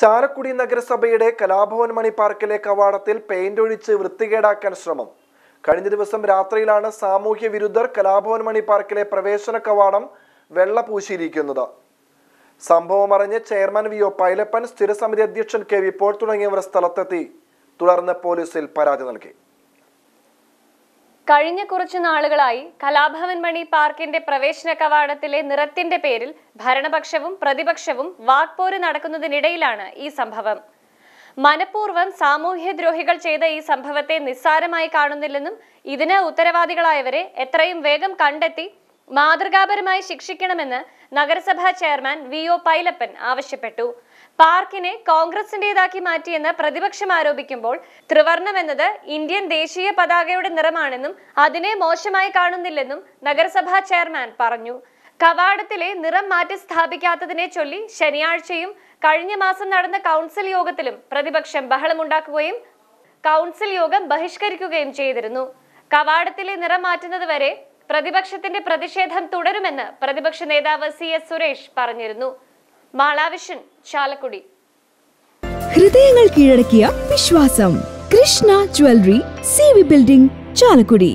ചാലക്കുടി നഗരസഭയുടെ കലാഭവൻ മണി പാർക്കിലെ കവാടത്തിൽ പെയിന്റ് ഒഴിച്ച് വൃത്തികേടാക്കാൻ ശ്രമം കഴിഞ്ഞ ദിവസം രാത്രിയിലാണ് സാമൂഹ്യ വിരുദ്ധർ കലാഭവൻ മണി പാർക്കിലെ പ്രവേശന കവാടം വെള്ള പൂശിയിരിക്കുന്നത് സംഭവം അറിഞ്ഞ് ചെയർമാൻ വി ഒ പൈലപ്പൻ സ്ഥിരസമിതി അധ്യക്ഷൻ കെ വി പോൾ തുടങ്ങിയവർ സ്ഥലത്തെത്തി തുടർന്ന് പോലീസിൽ പരാതി നൽകി കഴിഞ്ഞ കുറച്ചു നാളുകളായി കലാഭവൻ മണി പാർക്കിന്റെ പ്രവേശന കവാടത്തിലെ നിറത്തിന്റെ പേരിൽ ഭരണപക്ഷവും പ്രതിപക്ഷവും വാക്പോര് നടക്കുന്നതിനിടയിലാണ് ഈ സംഭവം മനഃപൂർവ്വം സാമൂഹ്യദ്രോഹികൾ ചെയ്ത ഈ സംഭവത്തെ നിസ്സാരമായി കാണുന്നില്ലെന്നും ഇതിന് ഉത്തരവാദികളായവരെ എത്രയും വേഗം കണ്ടെത്തി മാതൃകാപരമായി ശിക്ഷിക്കണമെന്ന് നഗരസഭാ ചെയർമാൻ വി ഒ പൈലപ്പൻ ആവശ്യപ്പെട്ടു പാർക്കിനെ കോൺഗ്രസിന്റേതാക്കി മാറ്റിയെന്ന് പ്രതിപക്ഷം ആരോപിക്കുമ്പോൾ ത്രിവർണമെന്നത് ഇന്ത്യൻ ദേശീയ പതാകയുടെ നിറമാണെന്നും അതിനെ മോശമായി കാണുന്നില്ലെന്നും നഗരസഭാ ചെയർമാൻ പറഞ്ഞു കവാടത്തിലെ നിറം മാറ്റി സ്ഥാപിക്കാത്തതിനെ ചൊല്ലി ശനിയാഴ്ചയും കഴിഞ്ഞ മാസം നടന്ന കൗൺസിൽ യോഗത്തിലും പ്രതിപക്ഷം ബഹളമുണ്ടാക്കുകയും കൗൺസിൽ യോഗം ബഹിഷ്കരിക്കുകയും ചെയ്തിരുന്നു കവാടത്തിലെ നിറം മാറ്റുന്നത് വരെ പ്രതിപക്ഷത്തിന്റെ പ്രതിഷേധം തുടരുമെന്ന് പ്രതിപക്ഷ നേതാവ് സി എസ് സുരേഷ് പറഞ്ഞിരുന്നു മാളാവിഷൻ ചാലക്കുടി ഹൃദയങ്ങൾ കീഴടക്കിയ വിശ്വാസം Krishna jewellery C V building Chalakudy